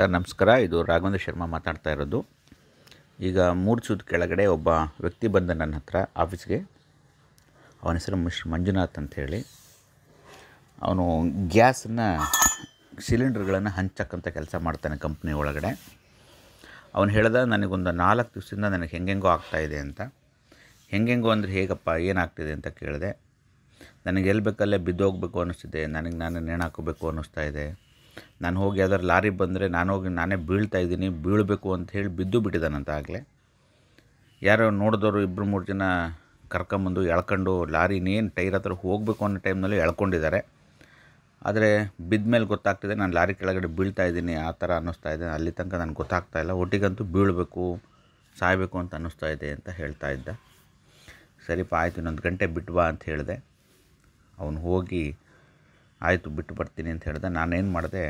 sir ನಮಸ್ಕಾರ ಇದು ರಾಘವೇಂದ್ರ ಶರ್ಮಾ ಮಾತಾಡ್ತಾ ಇರೋದು ಈಗ ಮೂರು ಕೆಳಗಡೆ ಒಬ್ಬ ವ್ಯಕ್ತಿ ಬಂದ ನನ್ನ ಹತ್ರ ಆಫೀಸ್ಗೆ ಅವನ ಹೆಸರು ಮಿಶ್ ಮಂಜುನಾಥ್ ಹೇಳಿ ಅವನು ಗ್ಯಾಸನ್ನು ಸಿಲಿಂಡರ್ಗಳನ್ನು ಹಂಚಕ್ಕಂಥ ಕೆಲಸ ಮಾಡ್ತಾನೆ ಕಂಪ್ನಿ ಒಳಗಡೆ ಅವನು ಹೇಳಿದ ನನಗೊಂದು ನಾಲ್ಕು ದಿವಸದಿಂದ ನನಗೆ ಹೆಂಗೆಂಗೋ ಆಗ್ತಾಯಿದೆ ಅಂತ ಹೆಂಗೆಂಗೋ ಅಂದರೆ ಹೇಗಪ್ಪ ಏನಾಗ್ತಿದೆ ಅಂತ ಕೇಳಿದೆ ನನಗೆ ಎಲ್ಲಿ ಬೇಕಲ್ಲೇ ಬಿದ್ದೋಗ್ಬೇಕು ಅನ್ನಿಸ್ತಿದೆ ನನಗೆ ನಾನು ನೇಣಾಕೋಬೇಕು ಅನ್ನಿಸ್ತಾ ಇದೆ ನಾನು ಹೋಗಿ ಯಾವ್ದಾರು ಲಾರಿ ಬಂದರೆ ನಾನು ಹೋಗಿ ನಾನೇ ಬೀಳ್ತಾ ಇದ್ದೀನಿ ಬೀಳಬೇಕು ಅಂತ ಹೇಳಿ ಬಿದ್ದು ಬಿಟ್ಟಿದ್ದಾನಂತ ಆಗಲೇ ಯಾರೋ ನೋಡಿದವರು ಇಬ್ಬರು ಮೂರು ಜನ ಕರ್ಕೊಂಬಂದು ಎಳ್ಕೊಂಡು ಲಾರಿ ಟೈರ್ ಹತ್ರ ಹೋಗಬೇಕು ಅನ್ನೋ ಟೈಮ್ನಲ್ಲಿ ಎಳ್ಕೊಂಡಿದ್ದಾರೆ ಆದರೆ ಬಿದ್ದ ಮೇಲೆ ಗೊತ್ತಾಗ್ತಿದೆ ನಾನು ಲಾರಿ ಕೆಳಗಡೆ ಬೀಳ್ತಾ ಇದ್ದೀನಿ ಆ ಥರ ಅನ್ನಿಸ್ತಾ ಇದೆ ಅಲ್ಲಿ ತನಕ ನನಗೆ ಗೊತ್ತಾಗ್ತಾ ಇಲ್ಲ ಒಟ್ಟಿಗಂತೂ ಬೀಳಬೇಕು ಸಾಯಬೇಕು ಅಂತ ಅನ್ನಿಸ್ತಾ ಇದೆ ಅಂತ ಹೇಳ್ತಾ ಇದ್ದ ಸರಿಪ್ಪ ಆಯಿತು ಇನ್ನೊಂದು ಗಂಟೆ ಬಿಟ್ಟು ಬಾ ಅಂತ ಹೇಳಿದೆ ಅವನು ಹೋಗಿ ಆಯಿತು ಬಿಟ್ಟು ಬರ್ತೀನಿ ಅಂತ ಹೇಳಿದೆ ನಾನೇನು ಮಾಡಿದೆ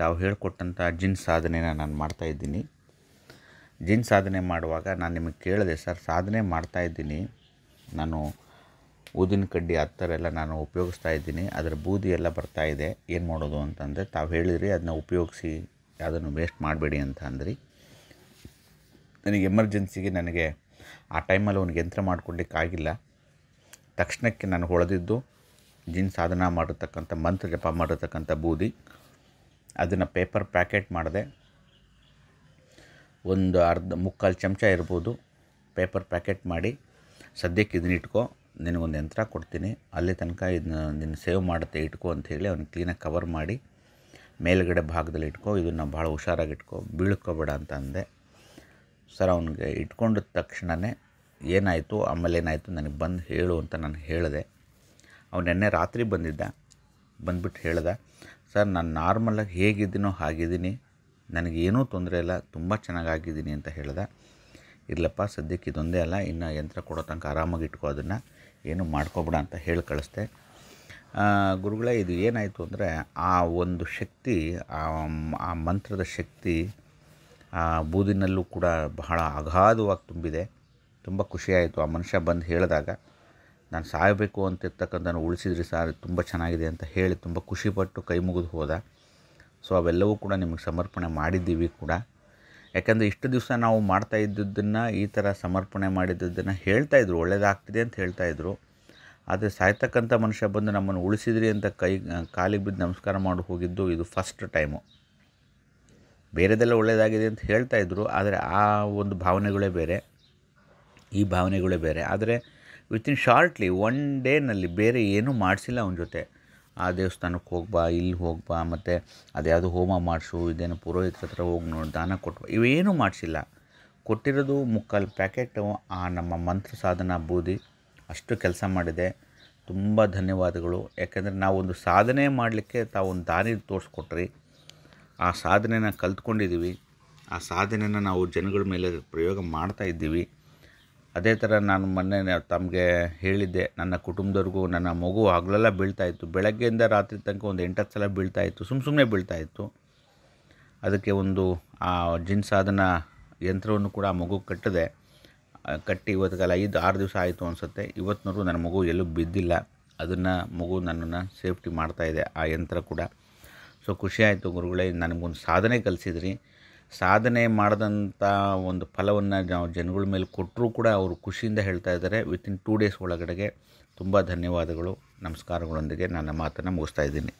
ತಾವು ಹೇಳಿಕೊಟ್ಟಂಥ ಜಿನ್ ಸಾಧನೆನ ನಾನು ಮಾಡ್ತಾಯಿದ್ದೀನಿ ಜಿನ್ ಸಾಧನೆ ಮಾಡುವಾಗ ನಾನು ನಿಮಗೆ ಕೇಳಿದೆ ಸರ್ ಸಾಧನೆ ಮಾಡ್ತಾಯಿದ್ದೀನಿ ನಾನು ಊದಿನ ಕಡ್ಡಿ ಆ ಎಲ್ಲ ನಾನು ಉಪಯೋಗಿಸ್ತಾ ಇದ್ದೀನಿ ಅದರ ಬೂದಿ ಎಲ್ಲ ಬರ್ತಾ ಇದೆ ಏನು ಮಾಡೋದು ಅಂತಂದರೆ ತಾವು ಹೇಳಿದ್ರಿ ಅದನ್ನ ಉಪಯೋಗಿಸಿ ಯಾವುದನ್ನು ವೇಸ್ಟ್ ಮಾಡಬೇಡಿ ಅಂತ ಅಂದ್ರಿ ನನಗೆ ಎಮರ್ಜೆನ್ಸಿಗೆ ನನಗೆ ಆ ಟೈಮಲ್ಲಿ ಅವನಿಗೆ ಯಂತ್ರ ಮಾಡಿಕೊಡ್ಲಿಕ್ಕಾಗಿಲ್ಲ ತಕ್ಷಣಕ್ಕೆ ನಾನು ಹೊಳೆದಿದ್ದು ಜಿನ್ ಸಾಧನ ಮಾಡಿರ್ತಕ್ಕಂಥ ಮಂತ್ರ ಜಪ ಮಾಡಿರ್ತಕ್ಕಂಥ ಬೂದಿ ಅದನ್ನು ಪೇಪರ್ ಪ್ಯಾಕೆಟ್ ಮಾಡಿದೆ ಒಂದು ಅರ್ಧ ಮುಕ್ಕಾಲು ಚಮಚ ಇರ್ಬೋದು ಪೇಪರ್ ಪ್ಯಾಕೆಟ್ ಮಾಡಿ ಸದ್ಯಕ್ಕೆ ಇದನ್ನ ಇಟ್ಕೋ ನಿನಗೊಂದು ಯಂತ್ರ ಕೊಡ್ತೀನಿ ಅಲ್ಲಿ ತನಕ ಇದನ್ನ ನಿನ್ನ ಸೇವ್ ಮಾಡುತ್ತೆ ಇಟ್ಕೋ ಅಂತ ಹೇಳಿ ಅವ್ನು ಕ್ಲೀನಾಗಿ ಕವರ್ ಮಾಡಿ ಮೇಲುಗಡೆ ಭಾಗದಲ್ಲಿ ಇಟ್ಕೋ ಇದನ್ನು ಭಾಳ ಹುಷಾರಾಗಿ ಇಟ್ಕೋ ಬೀಳ್ಕೋಬೇಡ ಅಂತ ಅಂದೆ ಸರ್ ಅವನಿಗೆ ಇಟ್ಕೊಂಡ ತಕ್ಷಣವೇ ಏನಾಯಿತು ಆಮೇಲೆ ಏನಾಯಿತು ನನಗೆ ಬಂದು ಹೇಳು ಅಂತ ನಾನು ಹೇಳಿದೆ ಅವ್ನು ನಿನ್ನೆ ರಾತ್ರಿ ಬಂದಿದ್ದ ಬಂದುಬಿಟ್ಟು ಹೇಳ್ದ ಸರ್ ನಾನು ನಾರ್ಮಲಾಗಿ ಹೇಗಿದ್ದೀನೋ ಹಾಗಿದ್ದೀನಿ ನನಗೇನೂ ತೊಂದರೆ ಇಲ್ಲ ತುಂಬ ಚೆನ್ನಾಗಾಗಿದ್ದೀನಿ ಅಂತ ಹೇಳ್ದೆ ಇರಲಪ್ಪ ಸದ್ಯಕ್ಕೆ ಇದೊಂದೇ ಅಲ್ಲ ಇನ್ನು ಯಂತ್ರ ಕೊಡೋ ತನಕ ಆರಾಮಾಗಿ ಇಟ್ಕೋ ಅದನ್ನು ಏನು ಮಾಡ್ಕೊಬಿಡ ಅಂತ ಹೇಳಿ ಕಳಿಸ್ದೆ ಗುರುಗಳೇ ಇದು ಏನಾಯಿತು ಅಂದರೆ ಆ ಒಂದು ಶಕ್ತಿ ಆ ಮಂತ್ರದ ಶಕ್ತಿ ಆ ಬೂದಿನಲ್ಲೂ ಕೂಡ ಬಹಳ ಅಗಾಧವಾಗಿ ತುಂಬಿದೆ ತುಂಬ ಖುಷಿಯಾಯಿತು ಆ ಮನುಷ್ಯ ಬಂದು ಹೇಳಿದಾಗ ನಾನು ಸಾಯಬೇಕು ಅಂತಿರ್ತಕ್ಕಂಥ ಉಳಿಸಿದ್ರಿ ಸಾರ್ ತುಂಬ ಚೆನ್ನಾಗಿದೆ ಅಂತ ಹೇಳಿ ತುಂಬ ಖುಷಿಪಟ್ಟು ಕೈ ಮುಗಿದು ಹೋದ ಸೊ ಅವೆಲ್ಲವೂ ಕೂಡ ನಿಮಗೆ ಸಮರ್ಪಣೆ ಮಾಡಿದ್ದೀವಿ ಕೂಡ ಯಾಕಂದರೆ ಇಷ್ಟು ದಿವಸ ನಾವು ಮಾಡ್ತಾ ಇದ್ದದ್ದನ್ನು ಈ ಥರ ಸಮರ್ಪಣೆ ಮಾಡಿದ್ದದನ್ನು ಹೇಳ್ತಾಯಿದ್ರು ಒಳ್ಳೇದಾಗ್ತಿದೆ ಅಂತ ಹೇಳ್ತಾಯಿದ್ರು ಆದರೆ ಸಾಯ್ತಕ್ಕಂಥ ಮನುಷ್ಯ ಬಂದು ನಮ್ಮನ್ನು ಉಳಿಸಿದ್ರಿ ಅಂತ ಕೈ ಕಾಲಿಗೆ ಬಿದ್ದು ನಮಸ್ಕಾರ ಮಾಡಿ ಹೋಗಿದ್ದು ಇದು ಫಸ್ಟ್ ಟೈಮು ಬೇರೆದೆಲ್ಲ ಒಳ್ಳೆಯದಾಗಿದೆ ಅಂತ ಹೇಳ್ತಾಯಿದ್ರು ಆದರೆ ಆ ಒಂದು ಭಾವನೆಗಳೇ ಬೇರೆ ಈ ಭಾವನೆಗಳೇ ಬೇರೆ ಆದರೆ ವಿತಿನ್ ಶಾರ್ಟ್ಲಿ ಒನ್ ಡೇನಲ್ಲಿ ಬೇರೆ ಏನೂ ಮಾಡಿಸಿಲ್ಲ ಅವನ ಜೊತೆ ಆ ದೇವಸ್ಥಾನಕ್ಕೆ ಹೋಗ್ಬಾ ಇಲ್ಲಿ ಹೋಗ್ಬಾ ಮತ್ತು ಅದ್ಯಾವುದು ಹೋಮ ಮಾಡಿಸು ಇದೇನು ಪುರೋಹಿತ್ರ ಹತ್ರ ಹೋಗಿ ನೋಡಿ ದಾನ ಕೊಟ್ಟು ಇವೇನೂ ಮಾಡಿಸಿಲ್ಲ ಕೊಟ್ಟಿರೋದು ಮುಕ್ಕಾಲು ಪ್ಯಾಕೆಟು ಆ ನಮ್ಮ ಮಂತ್ರ ಸಾಧನ ಬೂದಿ ಅಷ್ಟು ಕೆಲಸ ಮಾಡಿದೆ ತುಂಬ ಧನ್ಯವಾದಗಳು ಯಾಕೆಂದರೆ ನಾವೊಂದು ಸಾಧನೆ ಮಾಡಲಿಕ್ಕೆ ತಾವೊಂದು ದಾರಿ ತೋರಿಸ್ಕೊಟ್ರಿ ಆ ಸಾಧನೆನ ಕಲ್ತ್ಕೊಂಡಿದ್ದೀವಿ ಆ ಸಾಧನೆನ ನಾವು ಜನಗಳ ಮೇಲೆ ಪ್ರಯೋಗ ಮಾಡ್ತಾ ಇದ್ದೀವಿ ಅದೇ ಥರ ನಾನು ಮೊನ್ನೆ ತಮಗೆ ಹೇಳಿದ್ದೆ ನನ್ನ ಕುಟುಂಬದವ್ರಿಗೂ ನನ್ನ ಮಗು ಹಗಲೆಲ್ಲ ಬೀಳ್ತಾಯಿತ್ತು ಬೆಳಗ್ಗೆಯಿಂದ ರಾತ್ರಿ ತನಕ ಒಂದು ಎಂಟತ್ತು ಸಲ ಬೀಳ್ತಾಯಿತ್ತು ಸುಮ್ಮ ಸುಮ್ಮನೆ ಇತ್ತು ಅದಕ್ಕೆ ಒಂದು ಆ ಜಿನ್ ಸಾಧನ ಯಂತ್ರವನ್ನು ಕೂಡ ಆ ಮಗು ಕಟ್ಟಿದೆ ಕಟ್ಟಿ ಇವತ್ತಿಗೆಲ್ಲ ಐದು ಆರು ದಿವಸ ಆಯಿತು ಅನಿಸುತ್ತೆ ಇವತ್ತಿನವರೆಗೂ ನನ್ನ ಮಗು ಎಲ್ಲೂ ಬಿದ್ದಿಲ್ಲ ಅದನ್ನು ಮಗು ನನ್ನನ್ನು ಸೇಫ್ಟಿ ಮಾಡ್ತಾಯಿದೆ ಆ ಯಂತ್ರ ಕೂಡ ಸೊ ಖುಷಿಯಾಯಿತು ಗುರುಗಳೇ ನನಗೊಂದು ಸಾಧನೆ ಕಲಿಸಿದ್ರಿ ಸಾಧನೆ ಮಾಡಿದಂಥ ಒಂದು ಫಲವನ್ನು ನಾವು ಜನಗಳ ಮೇಲೆ ಕೊಟ್ಟರೂ ಕೂಡ ಅವರು ಖುಷಿಯಿಂದ ಹೇಳ್ತಾ ಇದ್ದಾರೆ ವಿತಿನ್ ಟೂ ಡೇಸ್ ಒಳಗಡೆಗೆ ತುಂಬ ಧನ್ಯವಾದಗಳು ನಮಸ್ಕಾರಗಳೊಂದಿಗೆ ನನ್ನ ಮಾತನ್ನು ಮುಗಿಸ್ತಾ ಇದ್ದೀನಿ